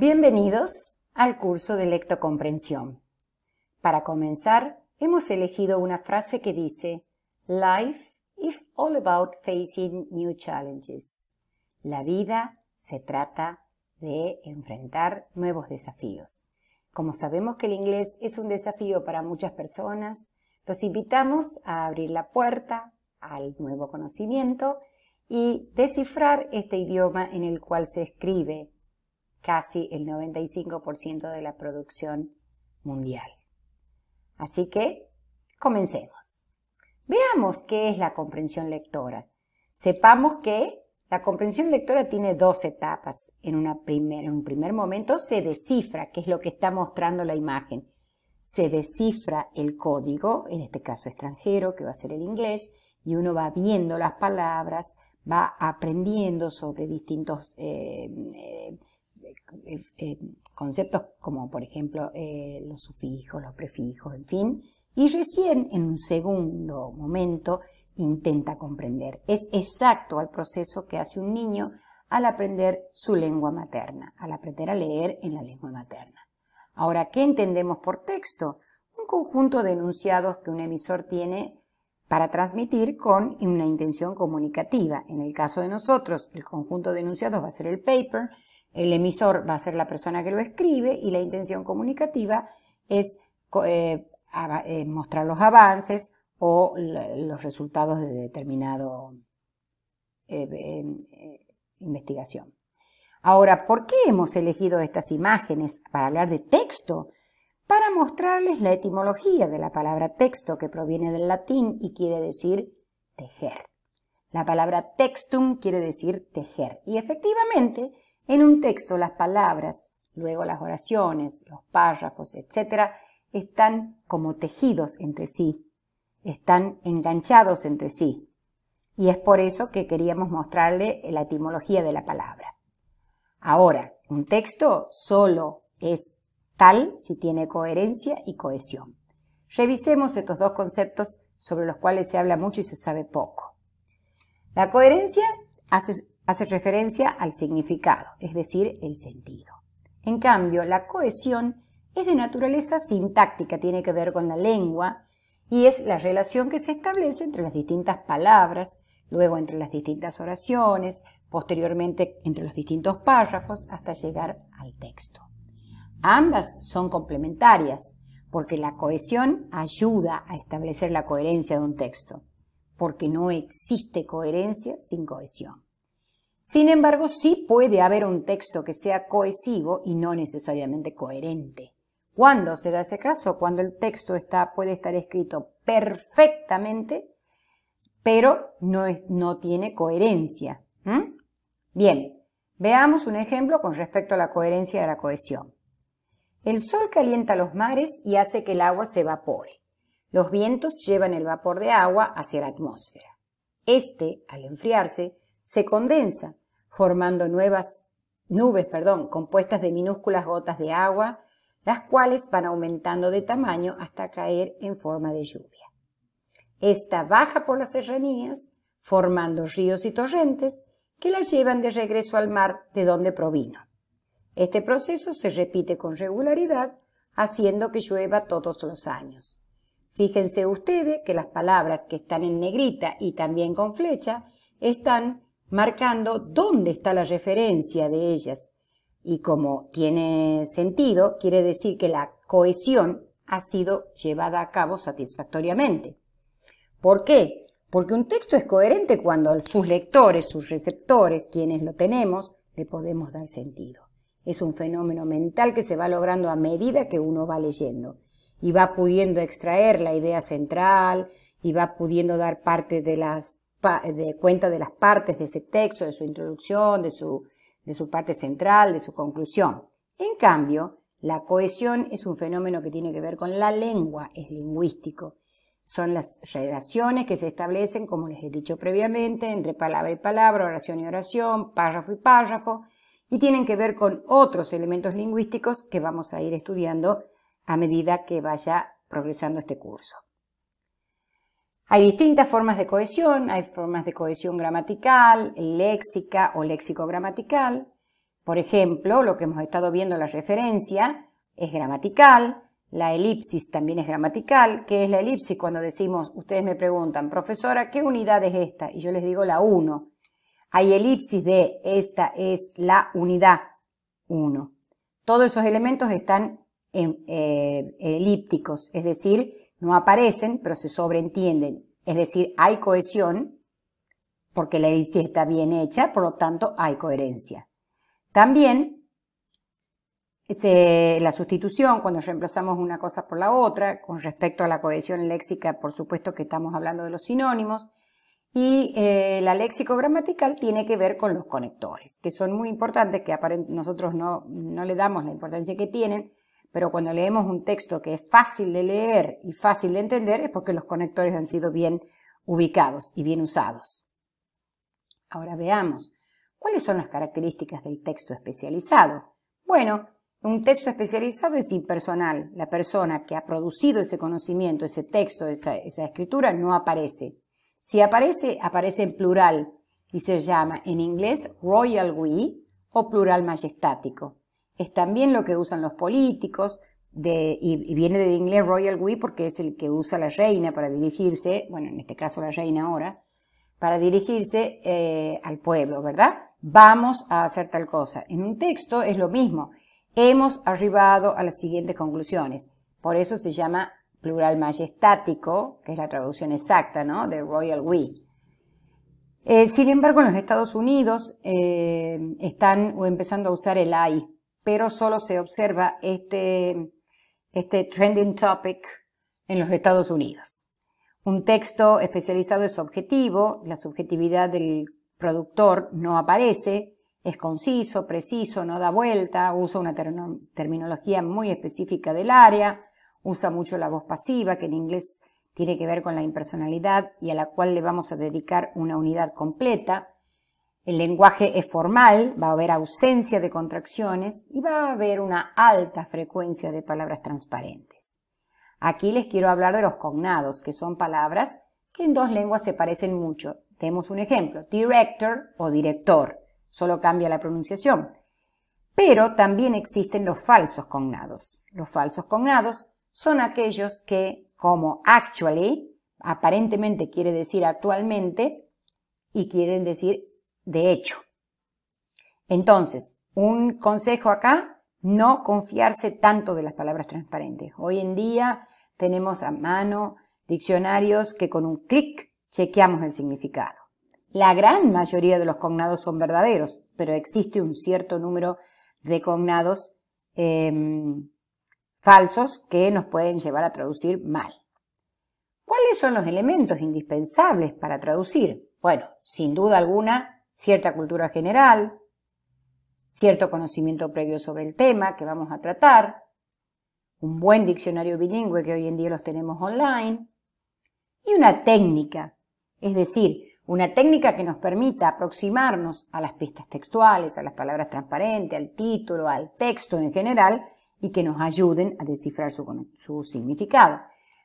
Bienvenidos al curso de lectocomprensión. Para comenzar, hemos elegido una frase que dice Life is all about facing new challenges. La vida se trata de enfrentar nuevos desafíos. Como sabemos que el inglés es un desafío para muchas personas, los invitamos a abrir la puerta al nuevo conocimiento y descifrar este idioma en el cual se escribe casi el 95% de la producción mundial. Así que, comencemos. Veamos qué es la comprensión lectora. Sepamos que la comprensión lectora tiene dos etapas. En, un primer momento se descifra, que es lo que está mostrando la imagen. Se descifra el código, en este caso extranjero, que va a ser el inglés, y uno va viendo las palabras, va aprendiendo sobre distintos eh, eh, eh, eh, conceptos como por ejemplo eh, los sufijos, los prefijos, en fin, y recién en un segundo momento intenta comprender. Es exacto al proceso que hace un niño al aprender su lengua materna, al aprender a leer en la lengua materna. Ahora, ¿qué entendemos por texto? Un conjunto de enunciados que un emisor tiene para transmitir con una intención comunicativa. En el caso de nosotros, el conjunto de enunciados va a ser el paper, el emisor va a ser la persona que lo escribe y la intención comunicativa es eh, eh, mostrar los avances o los resultados de determinada eh, investigación. Ahora, ¿por qué hemos elegido estas imágenes para hablar de texto? Para mostrarles la etimología de la palabra texto que proviene del latín y quiere decir tejer. La palabra textum quiere decir tejer y efectivamente en un texto las palabras, luego las oraciones, los párrafos, etcétera, están como tejidos entre sí, están enganchados entre sí. Y es por eso que queríamos mostrarle la etimología de la palabra. Ahora, un texto solo es tal si tiene coherencia y cohesión. Revisemos estos dos conceptos sobre los cuales se habla mucho y se sabe poco. La coherencia hace hace referencia al significado, es decir, el sentido. En cambio, la cohesión es de naturaleza sintáctica, tiene que ver con la lengua y es la relación que se establece entre las distintas palabras, luego entre las distintas oraciones, posteriormente entre los distintos párrafos hasta llegar al texto. Ambas son complementarias porque la cohesión ayuda a establecer la coherencia de un texto, porque no existe coherencia sin cohesión. Sin embargo, sí puede haber un texto que sea cohesivo y no necesariamente coherente. ¿Cuándo será ese caso? Cuando el texto puede estar escrito perfectamente, pero no, tiene coherencia. Bien, veamos un ejemplo con respecto a la coherencia de la cohesión. El sol calienta los mares y hace que el agua se evapore. Los vientos llevan el vapor de agua hacia la atmósfera. Este, al enfriarse, se condensa, formando nuevas nubes, perdón, compuestas de minúsculas gotas de agua, las cuales van aumentando de tamaño hasta caer en forma de lluvia. Esta baja por las serranías, formando ríos y torrentes que la llevan de regreso al mar de donde provino. Este proceso se repite con regularidad, haciendo que llueva todos los años. Fíjense ustedes que las palabras que están en negrita y también con flecha están marcando dónde está la referencia de ellas. Y como tiene sentido, quiere decir que la cohesión ha sido llevada a cabo satisfactoriamente. ¿Por qué? Porque un texto es coherente cuando sus lectores, sus receptores, quienes lo tenemos, le podemos dar sentido. Es un fenómeno mental que se va logrando a medida que uno va leyendo y va pudiendo extraer la idea central y va pudiendo dar parte de las de cuenta de las partes de ese texto, de su introducción, de su, de su parte central, de su conclusión. En cambio, la cohesión es un fenómeno que tiene que ver con la lengua, es lingüístico. Son las relaciones que se establecen, como les he dicho previamente, entre palabra y palabra, oración y oración, párrafo y párrafo, y tienen que ver con otros elementos lingüísticos que vamos a ir estudiando a medida que vaya progresando este curso. Hay distintas formas de cohesión, hay formas de cohesión gramatical, léxica o léxico-gramatical. Por ejemplo, lo que hemos estado viendo en la referencia es gramatical, la elipsis también es gramatical. ¿Qué es la elipsis? Cuando decimos, ustedes me preguntan, profesora, ¿qué unidad es esta? Y yo les digo la 1. Hay elipsis de esta es la unidad 1. Todos esos elementos están en, eh, elípticos, es decir, no aparecen, pero se sobreentienden. Es decir, hay cohesión porque la edición está bien hecha, por lo tanto hay coherencia. También la sustitución, cuando reemplazamos una cosa por la otra, con respecto a la cohesión léxica, por supuesto que estamos hablando de los sinónimos, y eh, la léxico gramatical tiene que ver con los conectores, que son muy importantes, que nosotros no, no le damos la importancia que tienen, pero cuando leemos un texto que es fácil de leer y fácil de entender es porque los conectores han sido bien ubicados y bien usados. Ahora veamos, ¿cuáles son las características del texto especializado? Bueno, un texto especializado es impersonal. La persona que ha producido ese conocimiento, ese texto, esa, escritura, no aparece. Si aparece, aparece en plural y se llama en inglés Royal We o plural majestático es también lo que usan los políticos, y, viene del inglés Royal We porque es el que usa la reina para dirigirse, bueno, en este caso la reina ahora, para dirigirse eh, al pueblo, ¿verdad? Vamos a hacer tal cosa. En un texto es lo mismo. Hemos arribado a las siguientes conclusiones. Por eso se llama plural majestático, que es la traducción exacta, ¿no? De Royal We. Eh, sin embargo, en los Estados Unidos eh, están o empezando a usar el I pero solo se observa este, este trending topic en los Estados Unidos. Un texto especializado es objetivo, la subjetividad del productor no aparece, es conciso, preciso, no da vuelta, usa una terminología muy específica del área, usa mucho la voz pasiva, que en inglés tiene que ver con la impersonalidad y a la cual le vamos a dedicar una unidad completa. El lenguaje es formal, va a haber ausencia de contracciones y va a haber una alta frecuencia de palabras transparentes. Aquí les quiero hablar de los cognados, que son palabras que en dos lenguas se parecen mucho. Tenemos un ejemplo, director o director, solo cambia la pronunciación. Pero también existen los falsos cognados. Los falsos cognados son aquellos que, como actually, aparentemente quiere decir actualmente, y quieren decir de hecho. Entonces, un consejo acá, no confiarse tanto de las palabras transparentes. Hoy en día tenemos a mano diccionarios que con un clic chequeamos el significado. La gran mayoría de los cognados son verdaderos, pero existe un cierto número de cognados em, falsos que nos pueden llevar a traducir mal. ¿Cuáles son los elementos indispensables para traducir? Bueno, sin duda alguna, cierta cultura general, cierto conocimiento previo sobre el tema que vamos a tratar, un buen diccionario bilingüe que hoy en día los tenemos online y una técnica, es decir, una técnica que nos permita aproximarnos a las pistas textuales, a las palabras transparentes, al título, al texto en general y que nos ayuden a descifrar su, significado.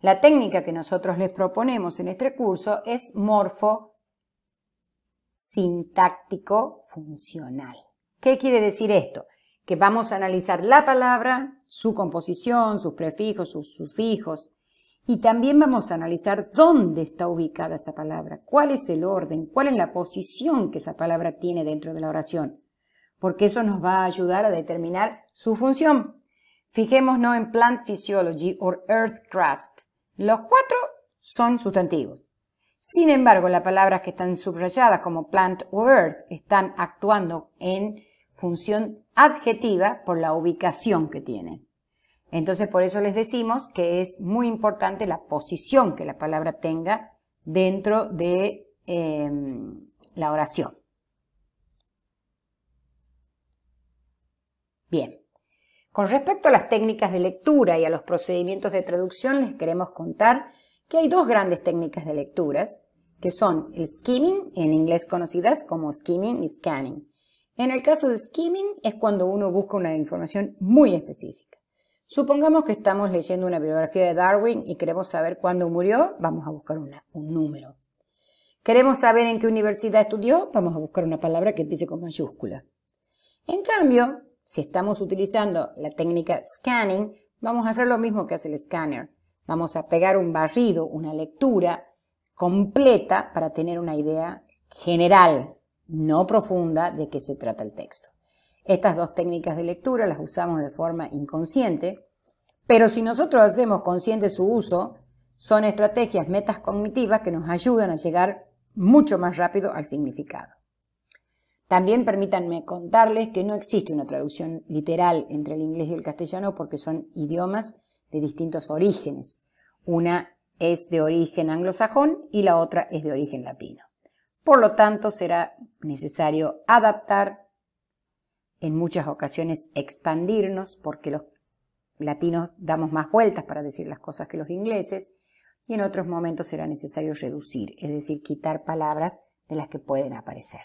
La técnica que nosotros les proponemos en este curso es morfo sintáctico funcional. ¿Qué quiere decir esto? Que vamos a analizar la palabra, su composición, sus prefijos, sus sufijos, y también vamos a analizar dónde está ubicada esa palabra, cuál es el orden, cuál es la posición que esa palabra tiene dentro de la oración, porque eso nos va a ayudar a determinar su función. Fijémonos en Plant Physiology o Earth Crust. Los cuatro son sustantivos. Sin embargo, las palabras que están subrayadas como plant o earth están actuando en función adjetiva por la ubicación que tienen. Entonces, por eso les decimos que es muy importante la posición que la palabra tenga dentro de em, la oración. Bien, con respecto a las técnicas de lectura y a los procedimientos de traducción, les queremos contar que hay dos grandes técnicas de lecturas, que son el skimming, en inglés conocidas como skimming y scanning. En el caso de skimming es cuando uno busca una información muy específica. Supongamos que estamos leyendo una biografía de Darwin y queremos saber cuándo murió, vamos a buscar un número. Queremos saber en qué universidad estudió, vamos a buscar una palabra que empiece con mayúscula. En cambio, si estamos utilizando la técnica scanning, vamos a hacer lo mismo que hace el scanner. Vamos a pegar un barrido, una lectura completa para tener una idea general, no profunda, de qué se trata el texto. Estas dos técnicas de lectura las usamos de forma inconsciente, pero si nosotros hacemos consciente su uso, son estrategias, metas cognitivas que nos ayudan a llegar mucho más rápido al significado. También permítanme contarles que no existe una traducción literal entre el inglés y el castellano porque son idiomas de distintos orígenes. Una es de origen anglosajón y la otra es de origen latino. Por lo tanto, será necesario adaptar, en muchas ocasiones expandirnos, porque los latinos damos más vueltas para decir las cosas que los ingleses, y en otros momentos será necesario reducir, es decir, quitar palabras de las que pueden aparecer.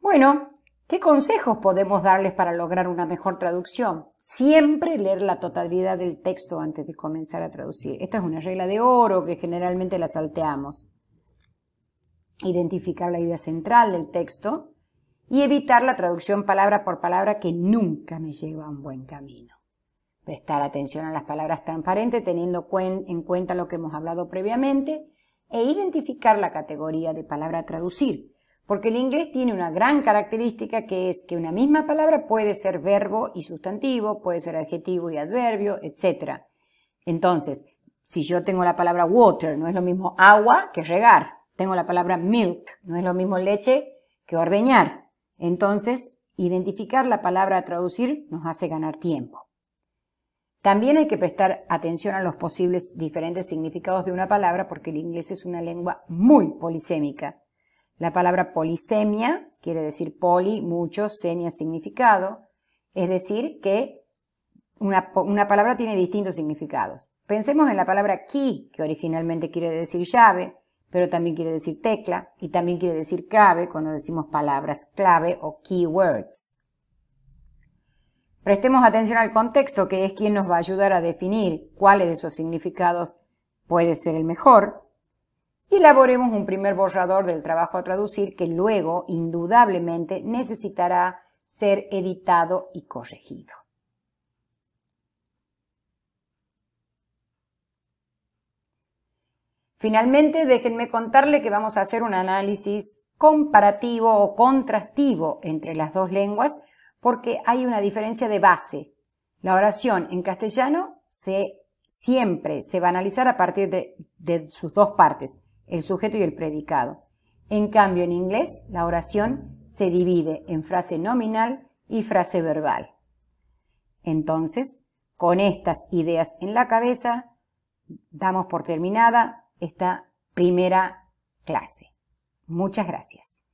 Bueno, ¿Qué consejos podemos darles para lograr una mejor traducción? Siempre leer la totalidad del texto antes de comenzar a traducir. Esta es una regla de oro que generalmente la salteamos. Identificar la idea central del texto y evitar la traducción palabra por palabra que nunca me lleva a un buen camino. Prestar atención a las palabras transparentes teniendo en cuenta lo que hemos hablado previamente e identificar la categoría de palabra a traducir porque el inglés tiene una gran característica que es que una misma palabra puede ser verbo y sustantivo, puede ser adjetivo y adverbio, etc. Entonces, si yo tengo la palabra water, no es lo mismo agua que regar. Tengo la palabra milk, no es lo mismo leche que ordeñar. Entonces, identificar la palabra a traducir nos hace ganar tiempo. También hay que prestar atención a los posibles diferentes significados de una palabra porque el inglés es una lengua muy polisémica la palabra polisemia quiere decir poli, mucho, semia, significado. Es decir, que una, palabra tiene distintos significados. Pensemos en la palabra key, que originalmente quiere decir llave, pero también quiere decir tecla y también quiere decir clave cuando decimos palabras clave o keywords. Prestemos atención al contexto, que es quien nos va a ayudar a definir cuáles de esos significados puede ser el mejor y elaboremos un primer borrador del trabajo a traducir que luego, indudablemente, necesitará ser editado y corregido. Finalmente, déjenme contarle que vamos a hacer un análisis comparativo o contrastivo entre las dos lenguas porque hay una diferencia de base. La oración en castellano se, siempre se va a analizar a partir de, de sus dos partes, el sujeto y el predicado. En cambio, en inglés, la oración se divide en frase nominal y frase verbal. Entonces, con estas ideas en la cabeza, damos por terminada esta primera clase. Muchas gracias.